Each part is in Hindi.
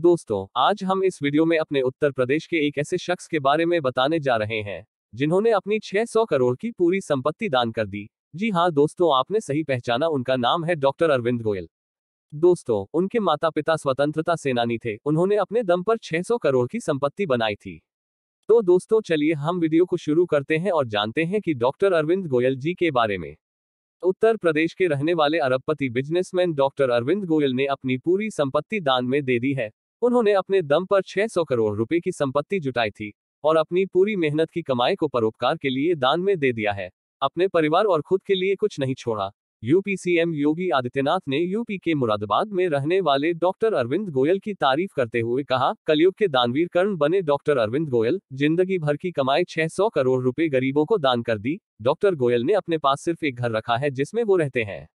दोस्तों आज हम इस वीडियो में अपने उत्तर प्रदेश के एक ऐसे शख्स के बारे में बताने जा रहे हैं जिन्होंने अपनी 600 करोड़ की पूरी संपत्ति दान कर दी जी हाँ दोस्तों आपने सही पहचाना उनका नाम है डॉक्टर अरविंद गोयल दोस्तों उनके माता पिता स्वतंत्रता सेनानी थे उन्होंने अपने दम पर छह करोड़ की संपत्ति बनाई थी तो दोस्तों चलिए हम वीडियो को शुरू करते हैं और जानते हैं कि डॉक्टर अरविंद गोयल जी के बारे में उत्तर प्रदेश के रहने वाले अरबपति बिजनेसमैन डॉक्टर अरविंद गोयल ने अपनी पूरी संपत्ति दान में दे दी है उन्होंने अपने दम पर 600 करोड़ रुपए की संपत्ति जुटाई थी और अपनी पूरी मेहनत की कमाई को परोपकार के लिए दान में दे दिया है अपने परिवार और खुद के लिए कुछ नहीं छोड़ा यूपी सीएम योगी आदित्यनाथ ने यूपी के मुरादाबाद में रहने वाले डॉक्टर अरविंद गोयल की तारीफ करते हुए कहा कलयुग के दानवीर कर्ण बने डॉक्टर अरविंद गोयल जिंदगी भर की कमाई 600 करोड़ रुपए गरीबों को दान कर दी डॉक्टर गोयल ने अपने पास सिर्फ एक घर रखा है जिसमें वो रहते हैं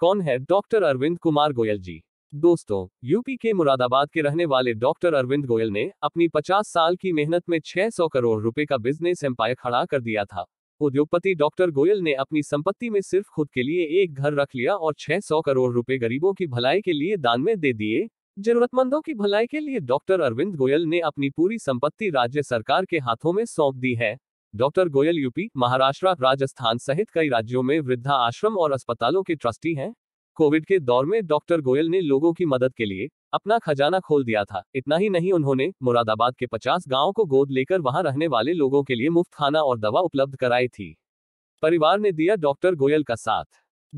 कौन है डॉक्टर अरविंद कुमार गोयल जी दोस्तों यूपी के मुरादाबाद के रहने वाले डॉक्टर अरविंद गोयल ने अपनी 50 साल की मेहनत में 600 करोड़ रुपए का बिजनेस एम्पायर खड़ा कर दिया था उद्योगपति डॉक्टर गोयल ने अपनी संपत्ति में सिर्फ खुद के लिए एक घर रख लिया और 600 करोड़ रुपए गरीबों की भलाई के लिए दान में दे दिए जरूरतमंदों की भलाई के लिए डॉक्टर अरविंद गोयल ने अपनी पूरी संपत्ति राज्य सरकार के हाथों में सौंप दी है डॉक्टर गोयल यूपी महाराष्ट्र राजस्थान सहित कई राज्यों में वृद्धा आश्रम और अस्पतालों के ट्रस्टी हैं कोविड के दौर में डॉक्टर गोयल ने लोगों की मदद के लिए अपना खजाना खोल दिया था इतना ही नहीं उन्होंने मुरादाबाद के 50 गांवों को गोद लेकर वहां रहने वाले लोगों के लिए मुफ्त खाना और दवा उपलब्ध कराई थी परिवार ने दिया डॉक्टर गोयल का साथ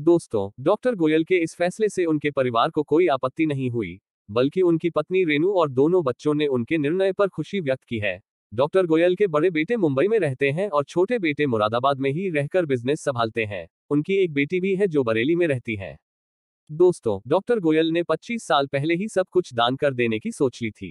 दोस्तों डॉक्टर गोयल के इस फैसले से उनके परिवार को कोई आपत्ति नहीं हुई बल्कि उनकी पत्नी रेनू और दोनों बच्चों ने उनके निर्णय पर खुशी व्यक्त की है डॉक्टर गोयल के बड़े बेटे मुंबई में रहते हैं और छोटे बेटे मुरादाबाद में ही रहकर बिजनेस संभालते हैं उनकी एक बेटी भी है जो बरेली में रहती है दोस्तों डॉक्टर गोयल ने 25 साल पहले ही सब कुछ दान कर देने की सोच ली थी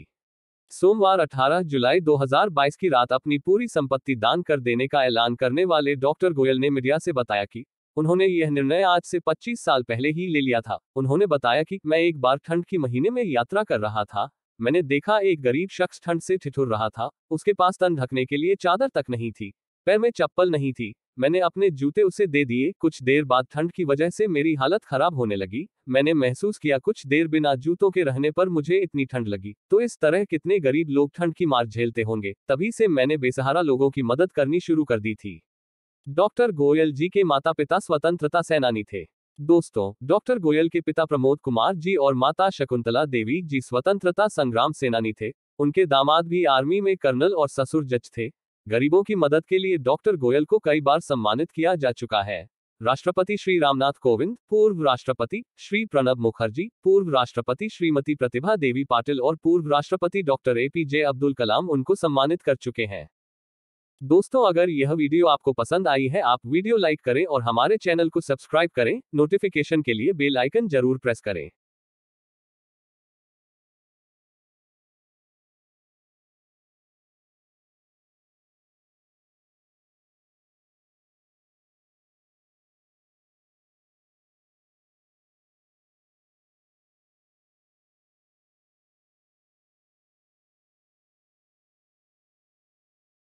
सोमवार 18 जुलाई 2022 की रात अपनी पूरी संपत्ति दान कर देने का ऐलान करने वाले डॉक्टर गोयल ने मीडिया से बताया कि उन्होंने यह निर्णय आज से 25 साल पहले ही ले लिया था उन्होंने बताया कि मैं एक बार ठंड के महीने में यात्रा कर रहा था मैंने देखा एक गरीब शख्स ठंड से ठिठुर रहा था उसके पास तन ढकने के लिए चादर तक नहीं थी पैर में चप्पल नहीं थी मैंने अपने जूते उसे दे दिए कुछ देर बाद ठंड की वजह से मेरी हालत खराब होने लगी मैंने महसूस किया कुछ देर बिना जूतों के रहने पर मुझे इतनी ठंड लगी तो इस तरह कितने गरीब लोग ठंड की मार झेलते होंगे तभी से मैंने बेसहारा लोगों की मदद करनी शुरू कर दी थी डॉक्टर गोयल जी के माता पिता स्वतंत्रता सेनानी थे दोस्तों डॉक्टर गोयल के पिता प्रमोद कुमार जी और माता शकुंतला देवी जी स्वतंत्रता संग्राम सेनानी थे उनके दामाद भी आर्मी में कर्नल और ससुर जज थे गरीबों की मदद के लिए डॉक्टर गोयल को कई बार सम्मानित किया जा चुका है राष्ट्रपति श्री रामनाथ कोविंद पूर्व राष्ट्रपति श्री प्रणब मुखर्जी पूर्व राष्ट्रपति श्रीमती प्रतिभा देवी पाटिल और पूर्व राष्ट्रपति doctor A P J Abdul Kalam उनको सम्मानित कर चुके हैं दोस्तों अगर यह वीडियो आपको पसंद आई है आप वीडियो लाइक करें और हमारे चैनल को सब्सक्राइब करें नोटिफिकेशन के लिए बेल आइकन जरूर प्रेस करें